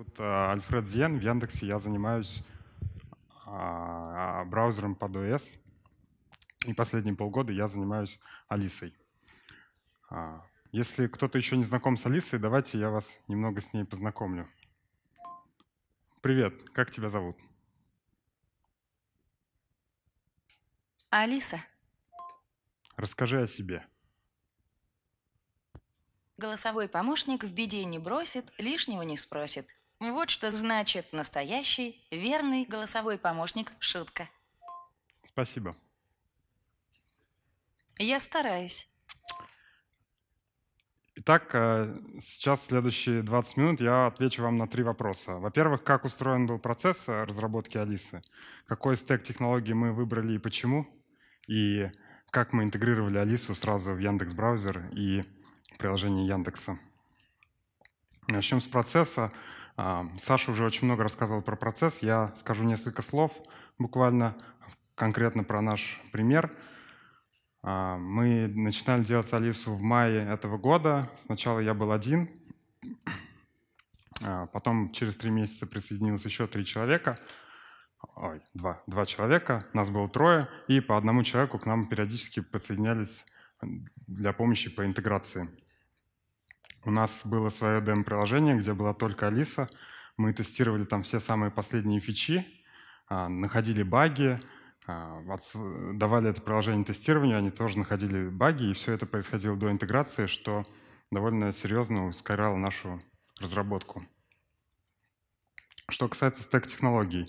зовут э, Альфред Зен. В Яндексе я занимаюсь а, а, браузером под OS. И последние полгода я занимаюсь Алисой. А, если кто-то еще не знаком с Алисой, давайте я вас немного с ней познакомлю. Привет, как тебя зовут? Алиса. Расскажи о себе. Голосовой помощник в беде не бросит, лишнего не спросит – вот что значит настоящий, верный голосовой помощник Шутка. Спасибо. Я стараюсь. Итак, э, сейчас следующие 20 минут я отвечу вам на три вопроса. Во-первых, как устроен был процесс э, разработки Алисы, какой стек технологий мы выбрали и почему, и как мы интегрировали Алису сразу в Яндекс браузер и приложение Яндекса. Начнем с процесса. Саша уже очень много рассказывал про процесс. Я скажу несколько слов буквально конкретно про наш пример. А, мы начинали делать Алису в мае этого года. Сначала я был один, а, потом через три месяца присоединилось еще три человека. Ой, два, два человека, нас было трое, и по одному человеку к нам периодически подсоединялись для помощи по интеграции. У нас было свое демо-приложение, где была только Алиса. Мы тестировали там все самые последние фичи, а, находили баги, а, давали это приложение тестированию, они тоже находили баги, и все это происходило до интеграции, что довольно серьезно ускоряло нашу разработку. Что касается стек технологий,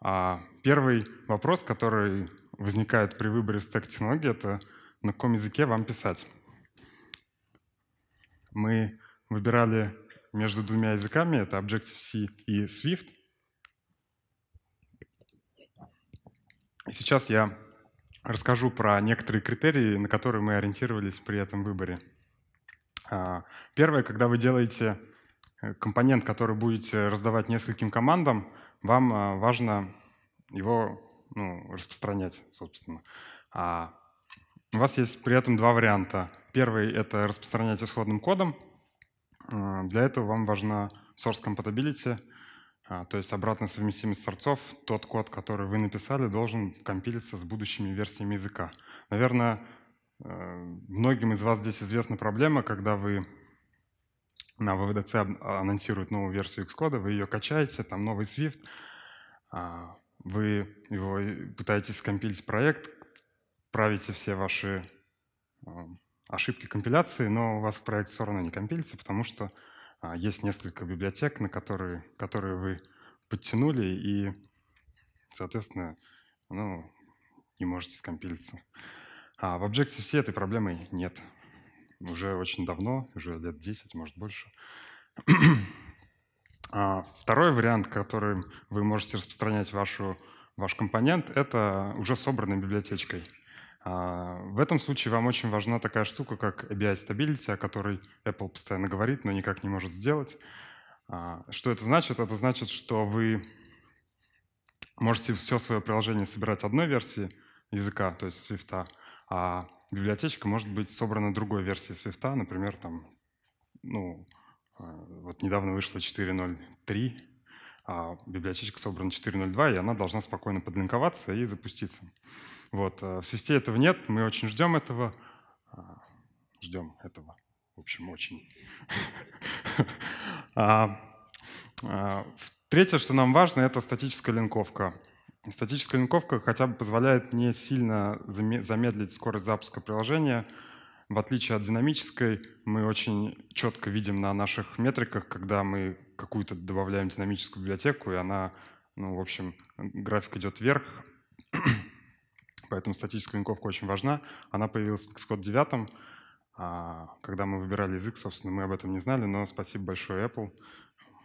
а, первый вопрос, который возникает при выборе стек технологий, это на каком языке вам писать мы выбирали между двумя языками, это Objective-C и Swift. И сейчас я расскажу про некоторые критерии, на которые мы ориентировались при этом выборе. А, первое, когда вы делаете э, компонент, который будете раздавать нескольким командам, вам а, важно его ну, распространять, собственно. А, у вас есть при этом два варианта. Первый — это распространять исходным кодом. Э, для этого вам важна source compatibility, э, то есть обратная совместимость сорцов. Тот код, который вы написали, должен компилиться с будущими версиями языка. Наверное, э, многим из вас здесь известна проблема, когда вы на ВВДЦ анонсируют новую версию Xcode, вы ее качаете, там новый Swift, а, вы его пытаетесь скомпилить проект, правите все ваши э, ошибки компиляции, но у вас в проект все равно не компилится, потому что а, есть несколько библиотек, на которые, которые вы подтянули, и, соответственно, ну, не можете скомпилиться. А в Objective-C этой проблемы нет. Уже очень давно, уже лет 10, может больше. а второй вариант, который вы можете распространять вашу, ваш компонент, это уже собранной библиотечкой. А, в этом случае вам очень важна такая штука, как ABI Stability, о которой Apple постоянно говорит, но никак не может сделать. А, что это значит? Это значит, что вы можете все свое приложение собирать одной версии языка, то есть Swift, а библиотечка может быть собрана другой версией Swift, например, там, ну, э, вот недавно вышла 4.0.3, а библиотечка собрана 4.0.2, и она должна спокойно подлинковаться и запуститься. Вот, э, в свифте этого нет, мы очень ждем этого. А, ждем этого. В общем, очень. А, а, третье, что нам важно, это статическая линковка. Статическая линковка хотя бы позволяет не сильно замедлить скорость запуска приложения. В отличие от динамической, мы очень четко видим на наших метриках, когда мы какую-то добавляем динамическую библиотеку, и она, ну, в общем, график идет вверх, поэтому статическая линковка очень важна. Она появилась в Xcode 9, а, когда мы выбирали язык, собственно, мы об этом не знали, но спасибо большое Apple,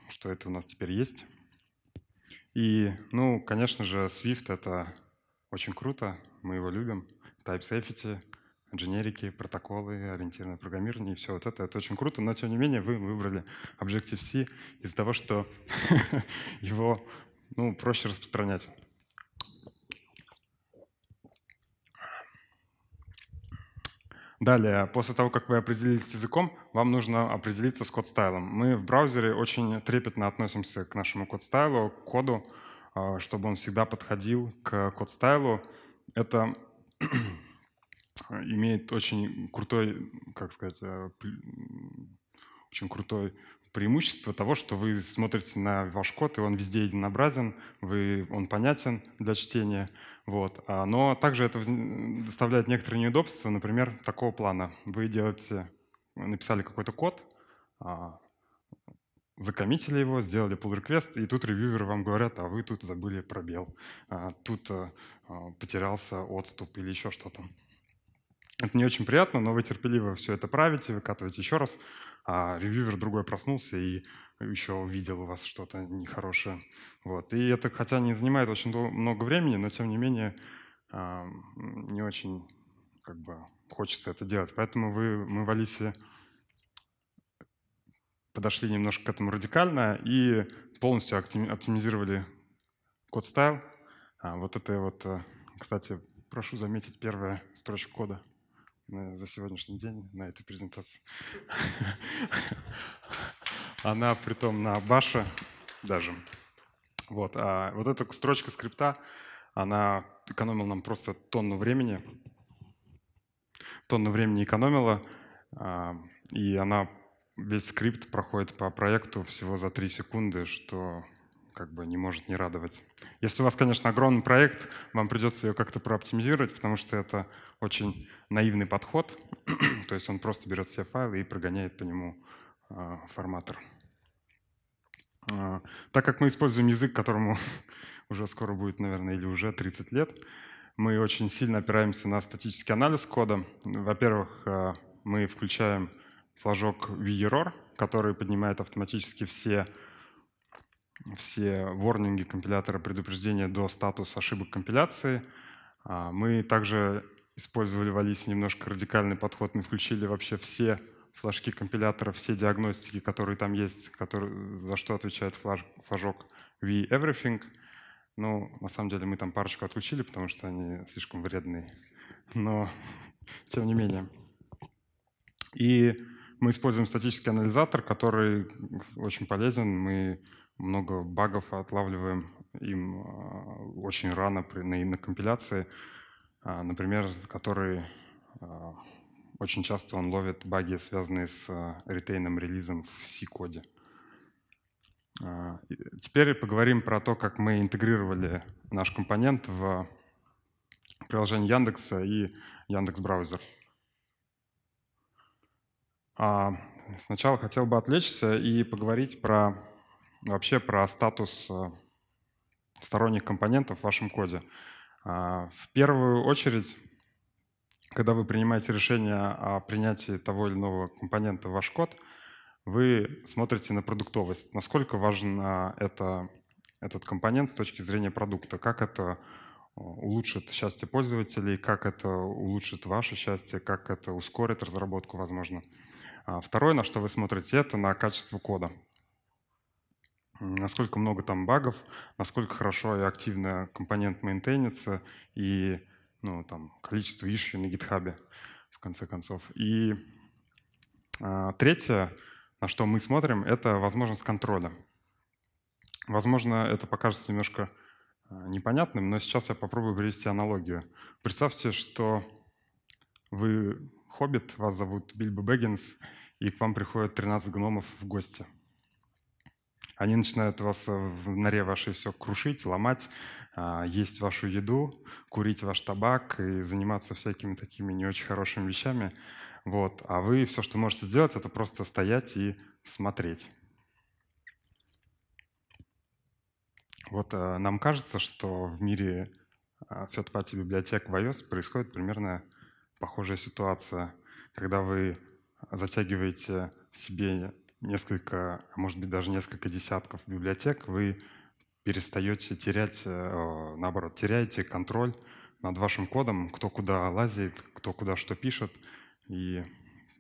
что это у нас теперь есть. И, ну, конечно же, Swift — это очень круто, мы его любим. Type Safety, дженерики, протоколы, ориентированное программирование и все вот это. Это очень круто, но, тем не менее, вы выбрали Objective-C из-за того, что его ну, проще распространять. Далее, после того, как вы определились с языком, вам нужно определиться с код-стайлом. Мы в браузере очень трепетно относимся к нашему код-стайлу, к коду, а, чтобы он всегда подходил к код-стайлу. Это имеет очень крутой, как сказать, э, очень крутой преимущество того, что вы смотрите на ваш код, и он везде единообразен, вы, он понятен для чтения. Вот. А, но также это доставляет некоторые неудобства, например, такого плана. Вы делаете, написали какой-то код, а, закоммитили его, сделали pull request, и тут ревьюверы вам говорят, а вы тут забыли пробел, а, тут потерялся отступ или еще что-то. Это не очень приятно, но вы терпеливо все это правите, выкатываете еще раз, а ревьювер другой проснулся и еще увидел у вас что-то нехорошее. Вот. И это, хотя не занимает очень много времени, но тем не менее а, не очень как бы, хочется это делать. Поэтому вы, мы в Алисе подошли немножко к этому радикально и полностью оптимизировали код стайл. А вот это вот, э, кстати, прошу заметить первая строчка кода за сегодняшний день на этой презентации. Она притом на баше даже. Вот, а вот эта строчка скрипта, она экономила нам просто тонну времени. Тонну времени экономила, а, и она весь скрипт проходит по проекту всего за 3 секунды, что как бы не может не радовать. Если у вас, конечно, огромный проект, вам придется ее как-то прооптимизировать, потому что это очень наивный подход. То есть он просто берет все файлы и прогоняет по нему э, форматор. Э, так как мы используем язык, которому уже скоро будет, наверное, или уже 30 лет, мы очень сильно опираемся на статический анализ кода. Во-первых, э, мы включаем флажок v e который поднимает автоматически все все ворнинги компилятора предупреждения до статус ошибок компиляции. А, мы также использовали в Алисе немножко радикальный подход. Мы включили вообще все флажки компилятора, все диагностики, которые там есть, которые, за что отвечает флаж, флажок v-everything. Ну, на самом деле мы там парочку отключили, потому что они слишком вредные. Но тем не менее. И мы используем статический анализатор, который очень полезен. Мы много багов отлавливаем им а, очень рано при, на, на компиляции, а, например, который а, очень часто он ловит баги, связанные с ретейном релизом в C-коде. Теперь поговорим про то, как мы интегрировали наш компонент в приложение Яндекса и Яндекс Браузер. Сначала хотел бы отвлечься и поговорить про вообще про статус э, сторонних компонентов в вашем коде. А, в первую очередь, когда вы принимаете решение о принятии того или иного компонента в ваш код, вы смотрите на продуктовость. Насколько важен а, это, этот компонент с точки зрения продукта? Как это э, улучшит счастье пользователей, как это улучшит ваше счастье, как это ускорит разработку, возможно. А, второе, на что вы смотрите, это на качество кода насколько много там багов, насколько хорошо и активно компонент мейнтейнится и ну, там, количество ищу на гитхабе, в конце концов. И э, третье, на что мы смотрим, это возможность контроля. Возможно, это покажется немножко а, непонятным, но сейчас я попробую привести аналогию. Представьте, что вы хоббит, вас зовут Бильбо Бэггинс, и к вам приходят 13 гномов в гости – они начинают вас э, в норе вашей все крушить, ломать, а, есть вашу еду, курить ваш табак и заниматься всякими такими не очень хорошими вещами. Вот. А вы все, что можете сделать, это просто стоять и смотреть. Вот э, нам кажется, что в мире Фетпати а, библиотек в iOS происходит примерно похожая ситуация, когда вы затягиваете себе несколько, а может быть, даже несколько десятков библиотек, вы перестаете терять, э, наоборот, теряете контроль над вашим кодом, кто куда лазит, кто куда что пишет и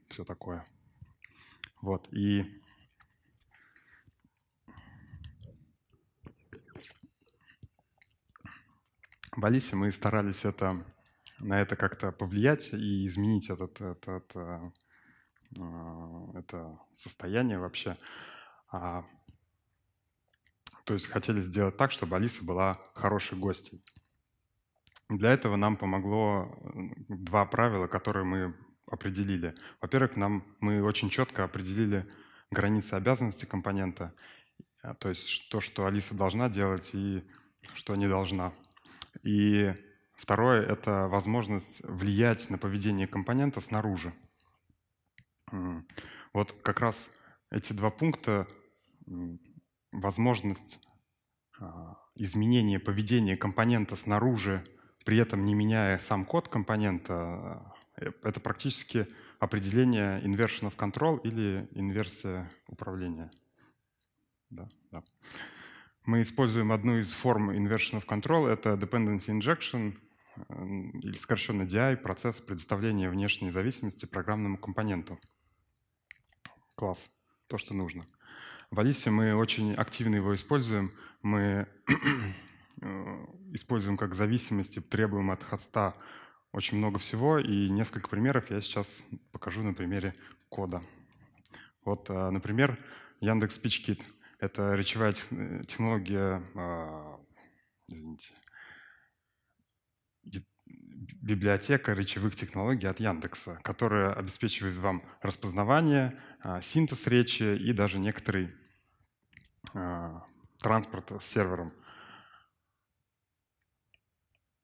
все такое. Вот, и в Алисе мы старались это, на это как-то повлиять и изменить этот, этот, этот а, это состояние вообще. А, то есть хотели сделать так, чтобы Алиса была хорошей гостей. Для этого нам помогло два правила, которые мы определили. Во-первых, нам, мы очень четко определили границы обязанности компонента, а, то есть то, что Алиса должна делать и что не должна. И второе — это возможность влиять на поведение компонента снаружи. Вот как раз эти два пункта, возможность а, изменения поведения компонента снаружи, при этом не меняя сам код компонента, э, э, это практически определение inversion of control или инверсия управления. Да, да. Мы используем одну из форм inversion of control, это dependency injection, или сокращенно DI, процесс предоставления внешней зависимости программному компоненту. Класс. То, что нужно. В Алисе мы очень активно его используем. Мы э, используем как зависимости, требуем от хоста очень много всего, и несколько примеров я сейчас покажу на примере кода. Вот, э, например, Яндекс PitchKit. Это речевая э, технология, а, извините, библиотека речевых технологий от Яндекса, которая обеспечивает вам распознавание, а, синтез речи и даже некоторый а, транспорт с сервером.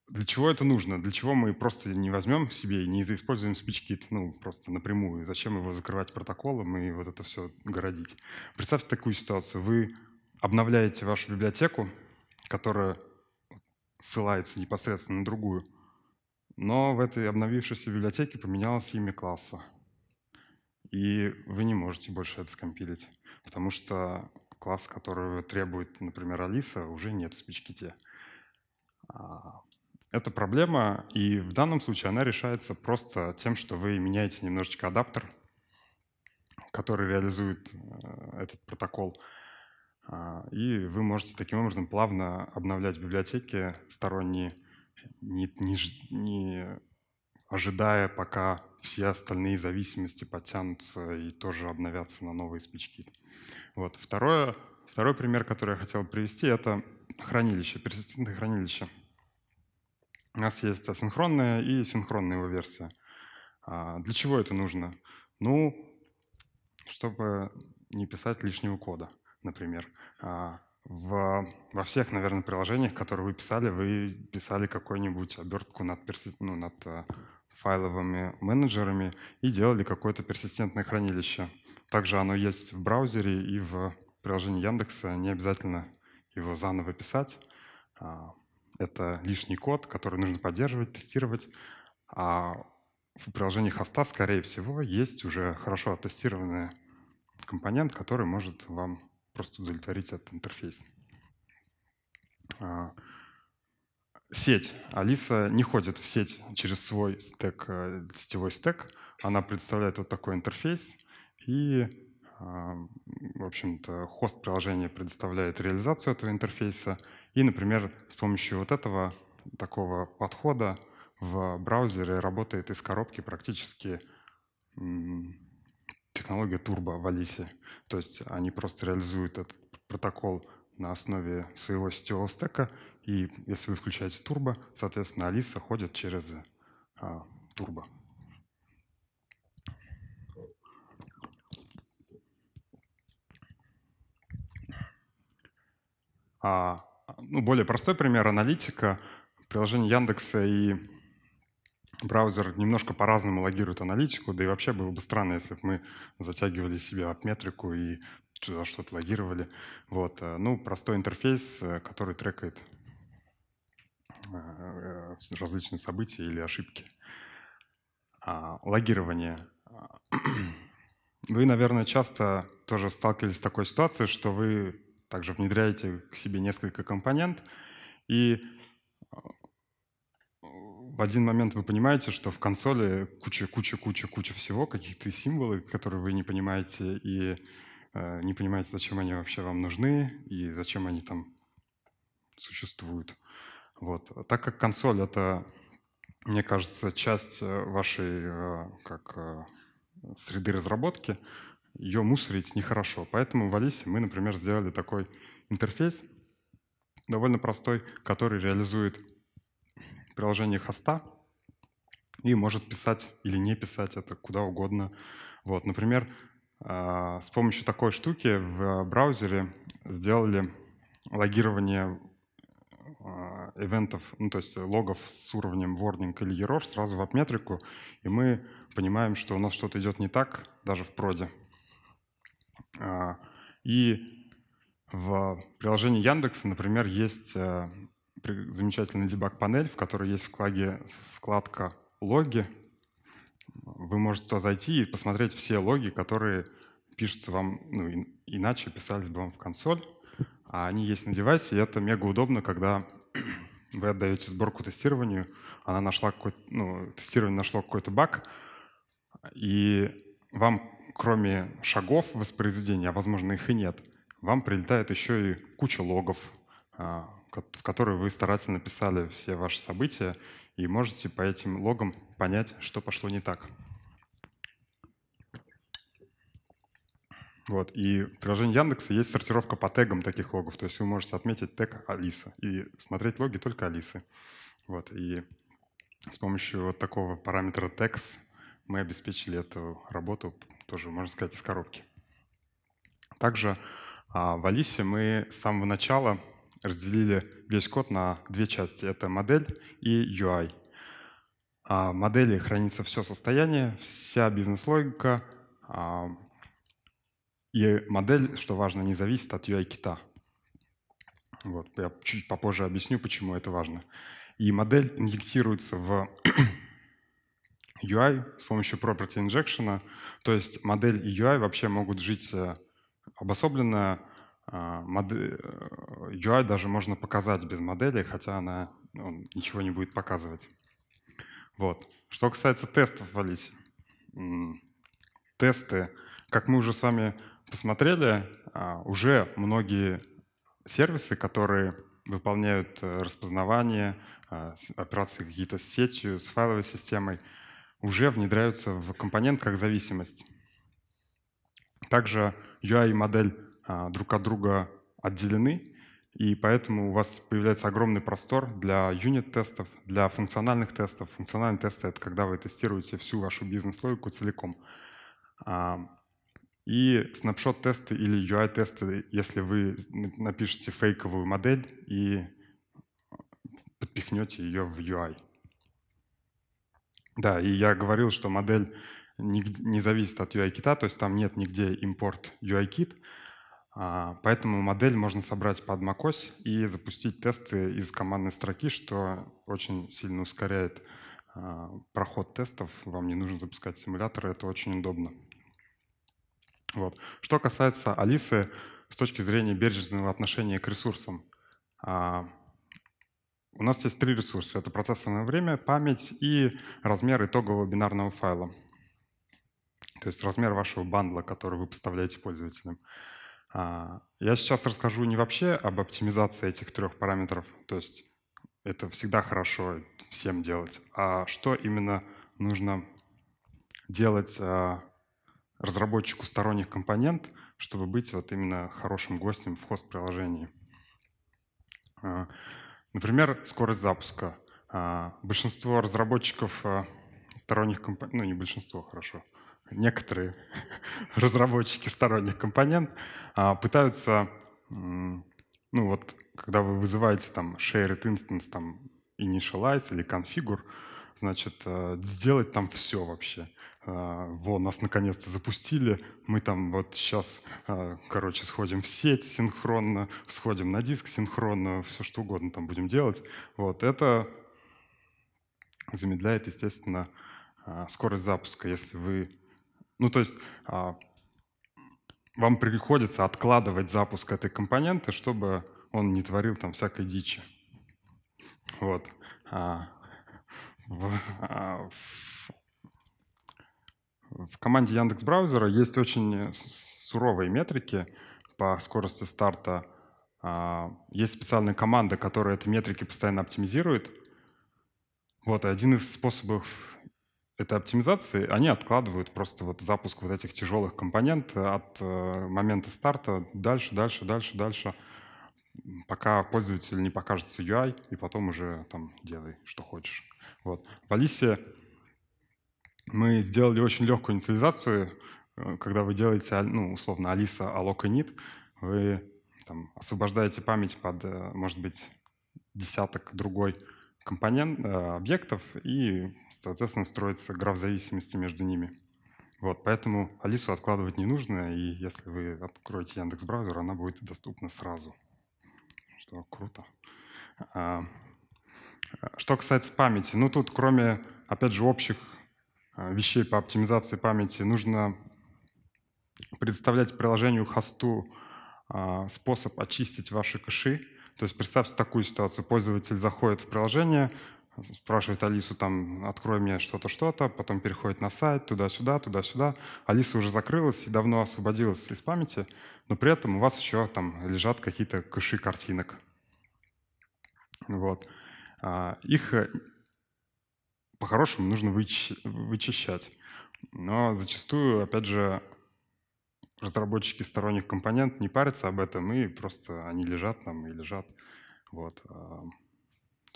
Для чего это нужно? Для чего мы просто не возьмем себе и не используем SpeechKit, ну, просто напрямую? Зачем его закрывать протоколом и вот это все городить? Представьте такую ситуацию. Вы обновляете вашу библиотеку, которая ссылается непосредственно на другую, но в этой обновившейся библиотеке поменялось имя класса. И вы не можете больше это скомпилить, потому что класс, который требует, например, Алиса, уже нет в спичките. А, это проблема, и в данном случае она решается просто тем, что вы меняете немножечко адаптер, который реализует э, этот протокол. А, и вы можете таким образом плавно обновлять библиотеки сторонние, не, не, не ожидая, пока все остальные зависимости подтянутся и тоже обновятся на новые спички. Вот. Второе, второй пример, который я хотел привести, это хранилище, персистентное хранилище. У нас есть асинхронная и синхронная его версия. А для чего это нужно? Ну, чтобы не писать лишнего кода, например. А в, во всех, наверное, приложениях, которые вы писали, вы писали какую-нибудь обертку над, ну, над э, файловыми менеджерами и делали какое-то персистентное хранилище. Также оно есть в браузере и в приложении Яндекса. Не обязательно его заново писать. А, это лишний код, который нужно поддерживать, тестировать. А в приложении хоста, скорее всего, есть уже хорошо оттестированный компонент, который может вам просто удовлетворить этот интерфейс. А, сеть. Алиса не ходит в сеть через свой стек, э, сетевой стек. Она представляет вот такой интерфейс. И, а, в общем-то, хост приложения предоставляет реализацию этого интерфейса. И, например, с помощью вот этого такого подхода в браузере работает из коробки практически технология Turbo в Алисе. То есть они просто реализуют этот протокол на основе своего сетевого стека, и если вы включаете Turbo, соответственно, Алиса ходит через а, Turbo. А, ну, более простой пример аналитика приложение Яндекса и браузер немножко по-разному логирует аналитику, да и вообще было бы странно, если бы мы затягивали себе апметрику и что-то логировали. Вот. Э, ну, простой интерфейс, э, который трекает э, различные события или ошибки. А, логирование. Вы, наверное, часто тоже сталкивались с такой ситуацией, что вы также внедряете к себе несколько компонент, и в один момент вы понимаете, что в консоли куча, куча, куча, куча всего, каких-то символы, которые вы не понимаете, и э, не понимаете, зачем они вообще вам нужны, и зачем они там существуют. Вот. Так как консоль — это, мне кажется, часть э, вашей э, как, э, среды разработки, ее мусорить нехорошо. Поэтому в Алисе мы, например, сделали такой интерфейс, довольно простой, который реализует приложение хоста и может писать или не писать это куда угодно. Вот, например, а, с помощью такой штуки в браузере сделали логирование а, ивентов, ну, то есть логов с уровнем warning или error сразу в апметрику, и мы понимаем, что у нас что-то идет не так даже в проде. А, и в приложении Яндекса, например, есть замечательный дебаг-панель, в которой есть в клаге вкладка «Логи». Вы можете туда зайти и посмотреть все логи, которые пишутся вам, ну, иначе писались бы вам в консоль. А они есть на девайсе, и это мега удобно, когда вы отдаете сборку тестированию, она нашла какой-то, ну, тестирование нашло какой-то баг, и вам, кроме шагов воспроизведения, а возможно их и нет, вам прилетает еще и куча логов, а, в которой вы старательно писали все ваши события и можете по этим логам понять, что пошло не так. Вот. И в приложении Яндекса есть сортировка по тегам таких логов. То есть вы можете отметить тег Алиса и смотреть логи только Алисы. Вот. И с помощью вот такого параметра tags мы обеспечили эту работу тоже, можно сказать, из коробки. Также а, в Алисе мы с самого начала разделили весь код на две части. Это модель и UI. А в модели хранится все состояние, вся бизнес-логика, а, и модель, что важно, не зависит от UI-кита. Вот, я чуть попозже объясню, почему это важно. И модель инъектируется в UI с помощью property injection. То есть модель и UI вообще могут жить э, обособленно, а, модель, UI э, даже можно показать без модели, хотя она он ничего не будет показывать. Вот. Что касается тестов в Алисе. Тесты, как мы уже с вами посмотрели, а, уже многие сервисы, которые выполняют э, распознавание, а, операции какие-то с сетью, с файловой системой, уже внедряются в компонент как зависимость. Также UI-модель а, друг от друга отделены, и поэтому у вас появляется огромный простор для юнит-тестов, для функциональных тестов. Функциональные тесты — это когда вы тестируете всю вашу бизнес-логику целиком. А, и снапшот-тесты или UI-тесты, если вы напишете фейковую модель и подпихнете ее в UI. Да, и я говорил, что модель не зависит от UI-кита, то есть там нет нигде импорт UI-кит, а, поэтому модель можно собрать под macOS и запустить тесты из командной строки, что очень сильно ускоряет а, проход тестов. Вам не нужно запускать симуляторы, это очень удобно. Вот. Что касается Алисы с точки зрения бережного отношения к ресурсам. А, у нас есть три ресурса. Это процессорное время, память и размер итогового бинарного файла. То есть размер вашего бандла, который вы поставляете пользователям. А, я сейчас расскажу не вообще об оптимизации этих трех параметров, то есть это всегда хорошо всем делать, а что именно нужно делать а, разработчику сторонних компонент, чтобы быть вот именно хорошим гостем в хост-приложении. А, например, скорость запуска. Большинство разработчиков сторонних компонентов, ну не большинство, хорошо, некоторые разработчики сторонних компонент а, пытаются, ну вот, когда вы вызываете там shared instance, там initialize или configure, значит, э, сделать там все вообще. Э, вот, нас наконец-то запустили, мы там вот сейчас, э, короче, сходим в сеть синхронно, сходим на диск синхронно, все что угодно там будем делать. Вот, это замедляет, естественно, скорость запуска. Если вы ну, то есть а, вам приходится откладывать запуск этой компоненты, чтобы он не творил там всякой дичи. Вот. А, в, а, в, в команде Яндекс Браузера есть очень суровые метрики по скорости старта. А, есть специальная команда, которая эти метрики постоянно оптимизирует. Вот, и один из способов этой оптимизации, они откладывают просто вот запуск вот этих тяжелых компонент э, от э, момента старта дальше, дальше, дальше, дальше, пока пользователь не покажется UI, и потом уже там делай, что хочешь. Вот. В Алисе мы сделали очень легкую инициализацию, э, когда вы делаете, а, ну, условно, Алиса алок и нит, вы там, освобождаете память под, может быть, десяток другой компонент, э, объектов, и, соответственно, строится граф зависимости между ними. Вот, поэтому Алису откладывать не нужно, и если вы откроете Яндекс браузер, она будет доступна сразу. Что круто. А, а, что касается памяти, ну тут кроме, опять же, общих э, вещей по оптимизации памяти, нужно представлять приложению хосту а, способ очистить ваши кэши, то есть представьте такую ситуацию. Пользователь заходит в приложение, спрашивает Алису, там, открой мне что-то, что-то, потом переходит на сайт, туда-сюда, туда-сюда. Алиса уже закрылась и давно освободилась из памяти, но при этом у вас еще там лежат какие-то кэши картинок. Вот. А, их э, по-хорошему нужно вычищать. Но зачастую, опять же, разработчики сторонних компонент не парятся об этом, и просто они лежат там и лежат. Вот. А,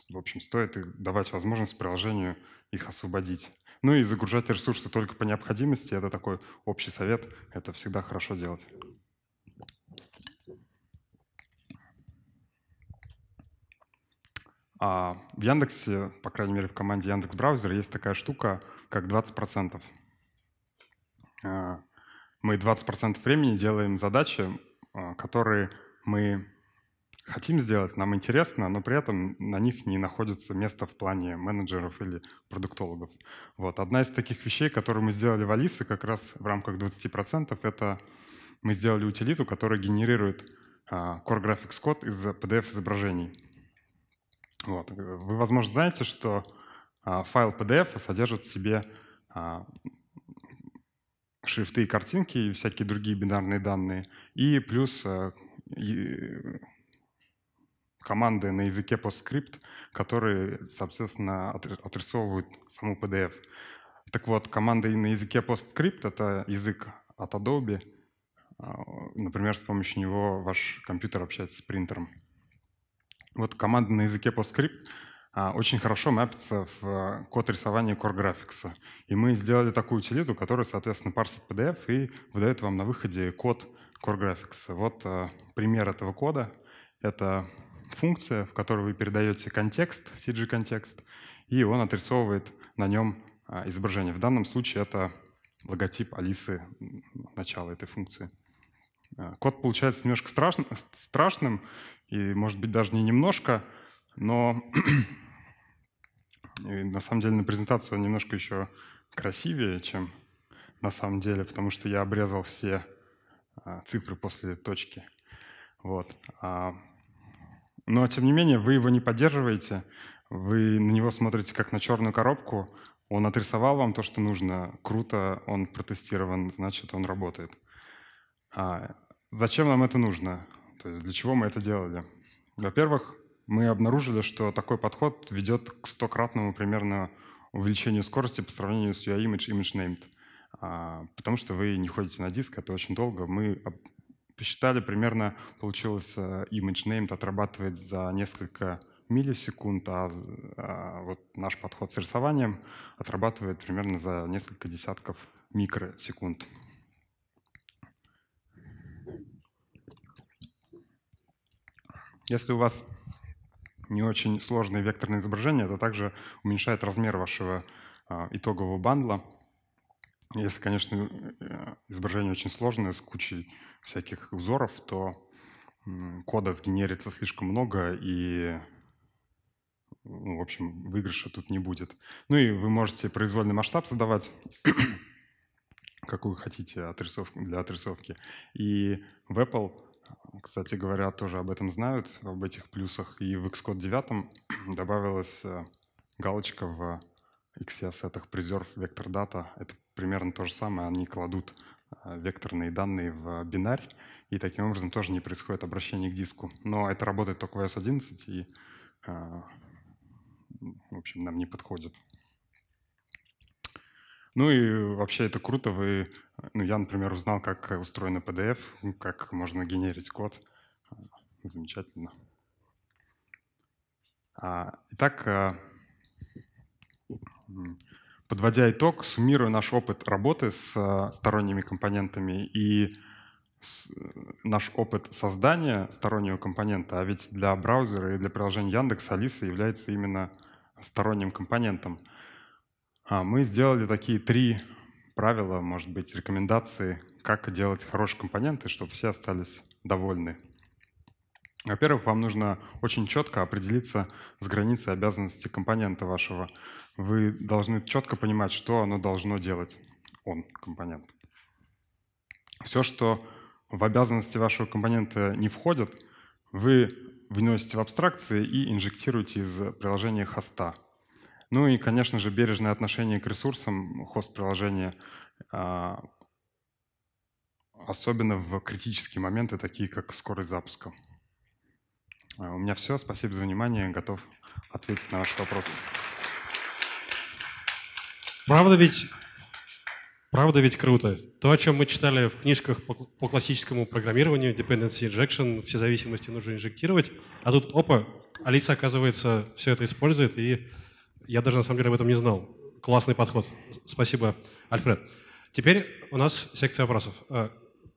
в общем, стоит давать возможность приложению их освободить. Ну и загружать ресурсы только по необходимости. Это такой общий совет. Это всегда хорошо делать. А в Яндексе, по крайней мере, в команде Яндекс Браузер есть такая штука, как 20% мы 20% времени делаем задачи, а, которые мы хотим сделать, нам интересно, но при этом на них не находится место в плане менеджеров или продуктологов. Вот. Одна из таких вещей, которую мы сделали в Алисе как раз в рамках 20%, это мы сделали утилиту, которая генерирует а, Core Graphics код из PDF-изображений. Вот. Вы, возможно, знаете, что а, файл PDF содержит в себе шрифты и картинки, и всякие другие бинарные данные, и плюс э, э, команды на языке PostScript, которые, соответственно, отрисовывают саму PDF. Так вот, команды на языке PostScript — это язык от Adobe. А, например, с помощью него ваш компьютер общается с принтером. Вот команды на языке PostScript а, очень хорошо мэпится в а, код рисования Core Graphics. И мы сделали такую утилиту, которая, соответственно, парсит PDF и выдает вам на выходе код Core Graphics. Вот а, пример этого кода. Это функция, в которой вы передаете контекст, CG-контекст, и он отрисовывает на нем изображение. В данном случае это логотип Алисы, начало этой функции. Код получается немножко страшным, страшным и, может быть, даже не немножко, но И на самом деле на презентацию он немножко еще красивее, чем на самом деле, потому что я обрезал все а, цифры после точки. Вот. А, но, тем не менее, вы его не поддерживаете, вы на него смотрите как на черную коробку, он отрисовал вам то, что нужно, круто, он протестирован, значит, он работает. А зачем нам это нужно? То есть для чего мы это делали? Во-первых, мы обнаружили, что такой подход ведет к стократному примерно увеличению скорости по сравнению с UI-image, image named. А, потому что вы не ходите на диск, это очень долго. Мы посчитали, примерно получилось э, image named отрабатывает за несколько миллисекунд, а, а вот наш подход с рисованием отрабатывает примерно за несколько десятков микросекунд. Если у вас не очень сложные векторные изображения, это также уменьшает размер вашего а, итогового бандла. Если, конечно, э, изображение очень сложное, с кучей всяких узоров, то кода сгенерится слишком много, и, ну, в общем, выигрыша тут не будет. Ну и вы можете произвольный масштаб задавать, какую хотите отрисовку, для отрисовки. И в Apple кстати говоря, тоже об этом знают, об этих плюсах. И в Xcode 9 добавилась э, галочка в XE-ассетах Preserve Vector Data. Это примерно то же самое. Они кладут э, векторные данные в бинарь, и таким образом тоже не происходит обращение к диску. Но это работает только в iOS 11, и, э, в общем, нам не подходит. Ну и вообще это круто. Вы, ну, я, например, узнал, как устроено PDF, ну, как можно генерить код. Замечательно. А, итак, э, подводя итог, суммирую наш опыт работы с э, сторонними компонентами и э, наш опыт создания стороннего компонента, а ведь для браузера и для приложения Яндекс Алиса является именно сторонним компонентом — а, мы сделали такие три правила, может быть, рекомендации, как делать хорошие компоненты, чтобы все остались довольны. Во-первых, вам нужно очень четко определиться с границей обязанности компонента вашего. Вы должны четко понимать, что оно должно делать, он, компонент. Все, что в обязанности вашего компонента не входит, вы вносите в абстракции и инжектируете из приложения хоста – ну и, конечно же, бережное отношение к ресурсам хост-приложения, а, особенно в критические моменты, такие как скорость запуска. А, у меня все. Спасибо за внимание. Готов ответить на ваши вопросы. Правда ведь, правда ведь круто. То, о чем мы читали в книжках по, по классическому программированию, dependency injection, все зависимости нужно инжектировать, а тут, опа, Алиса, оказывается, все это использует и я даже на самом деле об этом не знал. Классный подход. Спасибо, Альфред. Теперь у нас секция вопросов. Э,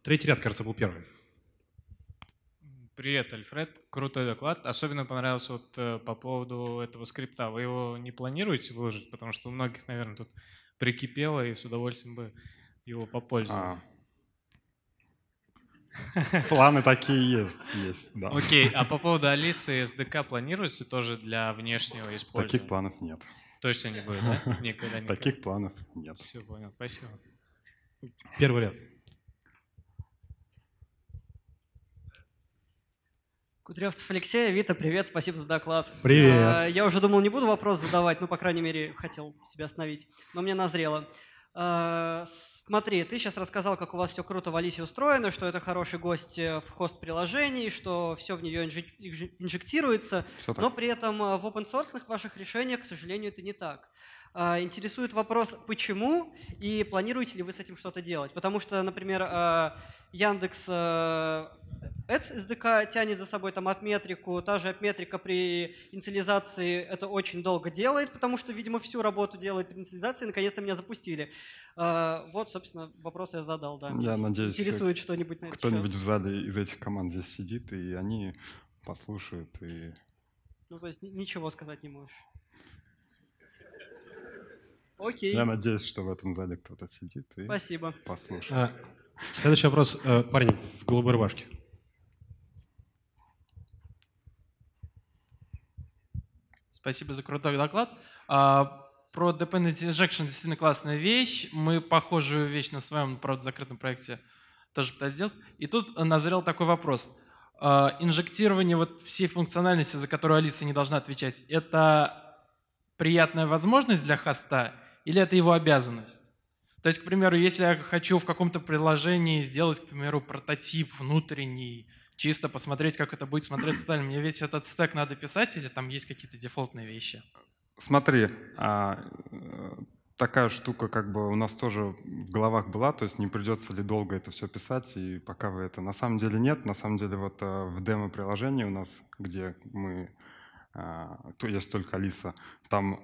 третий ряд, кажется, был первый. Привет, Альфред. Крутой доклад. Особенно понравился вот э, по поводу этого скрипта. Вы его не планируете выложить? Потому что у многих, наверное, тут прикипело и с удовольствием бы его попользовали. А, Планы такие есть, есть, да. Окей, а по поводу Алисы SDK планируется тоже для внешнего использования? Таких планов нет. Точно не будет, да? Никогда, никогда. Таких планов нет. Все, понял, спасибо. Первый ряд. Кудрявцев Алексей, Вита, привет, спасибо за доклад. Привет. А, я уже думал, не буду вопрос задавать, но по крайней мере, хотел себя остановить, но мне назрело. Э, смотри, ты сейчас рассказал, как у вас все круто в Алисе устроено, что это хороший гость э, в хост-приложении, что все в нее инжектируется, но при этом э, в open source ваших решениях, к сожалению, это не так. Интересует вопрос, почему и планируете ли вы с этим что-то делать? Потому что, например, Яндекс Ads SDK тянет за собой там отметрику, та же отметрика при инициализации это очень долго делает, потому что, видимо, всю работу делает при инициализации, наконец-то меня запустили. А, вот, собственно, вопрос я задал, да. Я надеюсь, Интересует что-нибудь кто-нибудь в зале из этих команд здесь сидит, и они послушают. И... Ну, то есть ничего сказать не можешь. Окей. Я надеюсь, что в этом зале кто-то сидит и Спасибо. послушает. А, следующий вопрос. Э, парень в голубой рубашке. Спасибо за крутой доклад. А, про Dependency Injection действительно классная вещь. Мы похожую вещь на своем, правда, закрытом проекте тоже пытались сделать. И тут назрел такой вопрос. А, инжектирование вот всей функциональности, за которую Алиса не должна отвечать, это приятная возможность для хоста или это его обязанность? То есть, к примеру, если я хочу в каком-то приложении сделать, к примеру, прототип внутренний, чисто посмотреть, как это будет смотреться дальше. Мне весь этот стек надо писать или там есть какие-то дефолтные вещи? Смотри, а, э, такая штука как бы у нас тоже в головах была, то есть не придется ли долго это все писать, и пока вы это... На самом деле нет, на самом деле вот э, в демо-приложении у нас, где мы... А, то есть только Алиса, там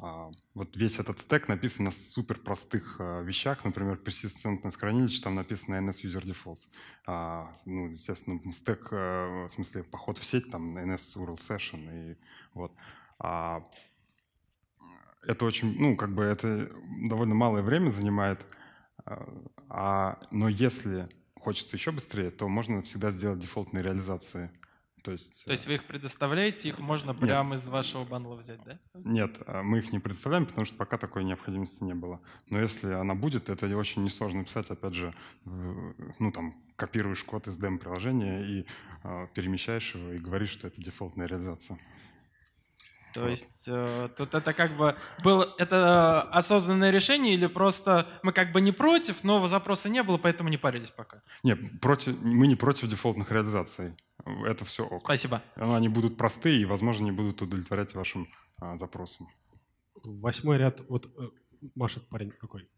а, вот весь этот стек написан на супер простых а, вещах, например, персистентность хранилище, там написано NS User Defaults. А, ну, естественно, стек, э, в смысле, поход в сеть, там NS URL Session и вот. Это очень, ну, как бы это довольно малое время занимает, а, но если хочется еще быстрее, то можно всегда сделать дефолтные реализации то есть, То есть э, вы их предоставляете, их можно нет, прямо из вашего бандла взять, да? Нет, а мы их не предоставляем, потому что пока такой необходимости не было. Но если она будет, это очень несложно писать, опять же, ну там, копируешь код из дем-приложения и а, перемещаешь его и говоришь, что это дефолтная реализация. То вот. есть э, тут это как бы было это э, осознанное решение или просто мы как бы не против, но запроса не было, поэтому не парились пока? Нет, против, мы не против дефолтных реализаций. Это все ок. Спасибо. Они будут простые и, возможно, не будут удовлетворять вашим а, запросам. Восьмой ряд. Вот э, Маша, парень какой?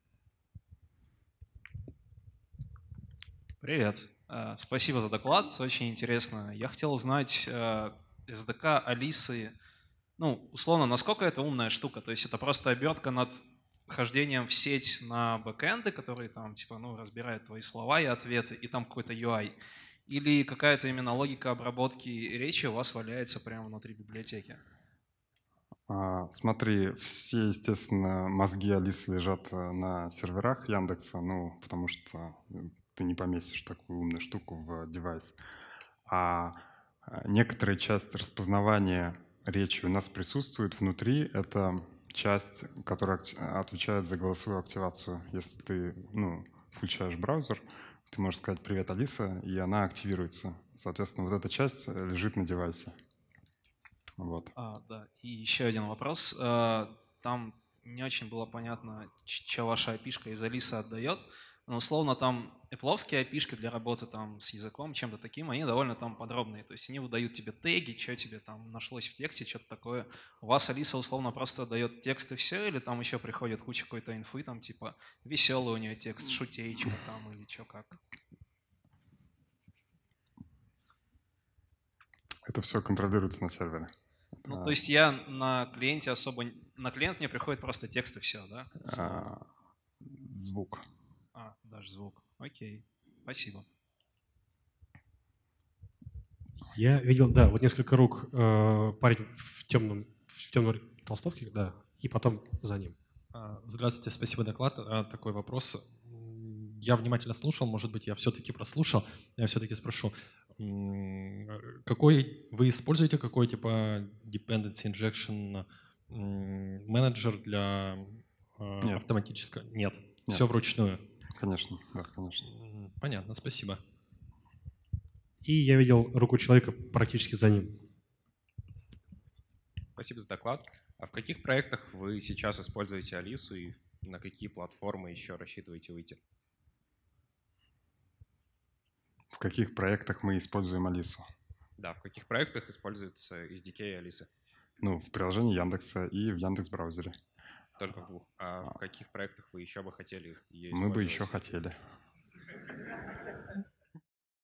Привет. Э, спасибо за доклад. Очень интересно. Я хотел узнать СДК Алисы ну, условно, насколько это умная штука? То есть это просто обертка над хождением в сеть на бэкэнды, которые там, типа, ну, разбирают твои слова и ответы, и там какой-то UI. Или какая-то именно логика обработки речи у вас валяется прямо внутри библиотеки? А, смотри, все, естественно, мозги Алисы лежат э, на серверах Яндекса, ну, потому что ты не поместишь такую умную штуку в девайс. А, а некоторая часть распознавания речи у нас присутствует внутри, это часть, которая отвечает за голосовую активацию. Если ты ну, включаешь браузер, ты можешь сказать «Привет, Алиса», и она активируется. Соответственно, вот эта часть лежит на девайсе. Вот. А, да. И еще один вопрос. А, там не очень было понятно, чего ваша api из Алиса отдает но ну, условно там эпловские api для работы там с языком, чем-то таким, они довольно там подробные. То есть они выдают тебе теги, что тебе там нашлось в тексте, что-то такое. У вас Алиса условно просто дает текст и все, или там еще приходит куча какой-то инфы, там типа веселый у нее текст, шутейчик там или что как. Это все контролируется на сервере. Ну, а. то есть я на клиенте особо... На клиент мне приходит просто текст и все, да? А, звук наш звук. Окей, спасибо. Я видел, да, вот несколько рук э, парень в темном, в темной толстовке, да, и потом за ним. А, здравствуйте, спасибо доклад. А, такой вопрос. Я внимательно слушал, может быть, я все-таки прослушал. Я все-таки спрошу, какой вы используете, какой типа dependency injection менеджер для э, автоматического? Нет, Нет. все вручную. Конечно, да, конечно. Понятно, спасибо. И я видел руку человека практически за ним. Спасибо за доклад. А в каких проектах вы сейчас используете Алису и на какие платформы еще рассчитываете выйти? В каких проектах мы используем Алису? Да, в каких проектах используется SDK и Алиса? Ну, в приложении Яндекса и в Яндекс браузере. Только в двух. А в а. каких проектах вы еще бы хотели ее Мы бы еще хотели.